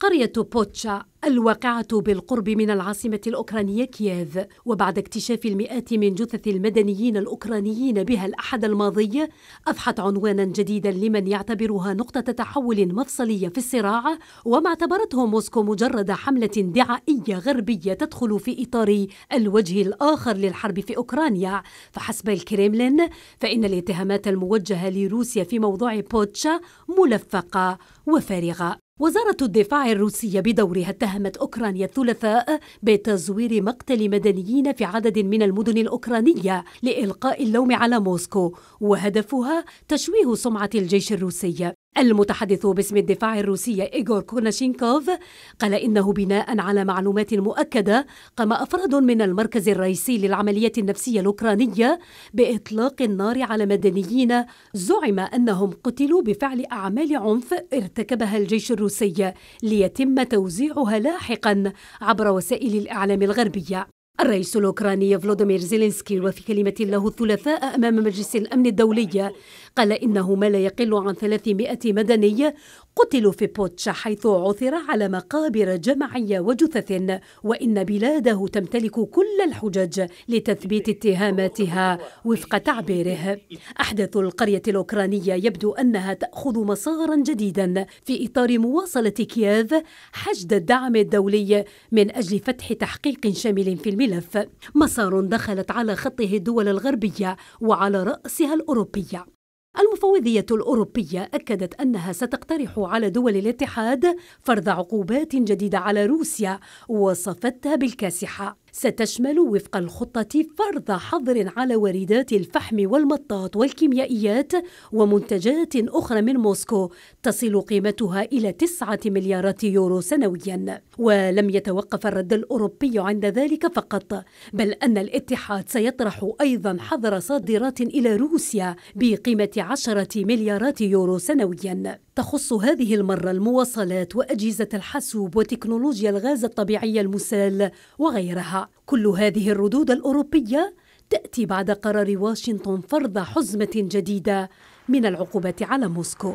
قرية بوتشا الواقعة بالقرب من العاصمة الأوكرانية كييف وبعد اكتشاف المئات من جثث المدنيين الأوكرانيين بها الأحد الماضي أضحت عنوانا جديدا لمن يعتبرها نقطة تحول مفصلية في الصراع وما اعتبرته موسكو مجرد حملة دعائية غربية تدخل في إطار الوجه الآخر للحرب في أوكرانيا فحسب الكريملين فإن الاتهامات الموجهة لروسيا في موضوع بوتشا ملفقة وفارغة وزارة الدفاع الروسية بدورها اتهمت أوكرانيا الثلاثاء بتزوير مقتل مدنيين في عدد من المدن الأوكرانية لإلقاء اللوم على موسكو وهدفها تشويه سمعة الجيش الروسي المتحدث باسم الدفاع الروسي إيغور كوناشينكوف قال إنه بناء على معلومات مؤكدة قام أفراد من المركز الرئيسي للعمليات النفسية الأوكرانية بإطلاق النار على مدنيين زعم أنهم قتلوا بفعل أعمال عنف ارتكبها الجيش الروسي ليتم توزيعها لاحقا عبر وسائل الإعلام الغربية الرئيس الأوكراني فلوديمير زيلينسكي وفي كلمة له الثلاثاء أمام مجلس الأمن الدولي قال إنه ما لا يقل عن 300 مدني قتلوا في بوتشا حيث عثر على مقابر جماعيه وجثث وإن بلاده تمتلك كل الحجج لتثبيت اتهاماتها وفق تعبيره أحداث القرية الأوكرانية يبدو أنها تأخذ مسارا جديدا في إطار مواصلة كييف حشد الدعم الدولي من أجل فتح تحقيق شامل في الملف مسار دخلت على خطه الدول الغربية وعلى رأسها الأوروبية المفوضية الأوروبية أكدت أنها ستقترح على دول الاتحاد فرض عقوبات جديدة على روسيا وصفتها بالكاسحة ستشمل وفق الخطة فرض حظر على واردات الفحم والمطاط والكيميائيات ومنتجات أخرى من موسكو تصل قيمتها إلى 9 مليارات يورو سنويا ولم يتوقف الرد الأوروبي عند ذلك فقط بل أن الاتحاد سيطرح أيضا حظر صادرات إلى روسيا بقيمة 10 مليارات يورو سنويا تخص هذه المرة المواصلات وأجهزة الحاسوب وتكنولوجيا الغاز الطبيعي المسال وغيرها كل هذه الردود الاوروبيه تاتي بعد قرار واشنطن فرض حزمه جديده من العقوبات على موسكو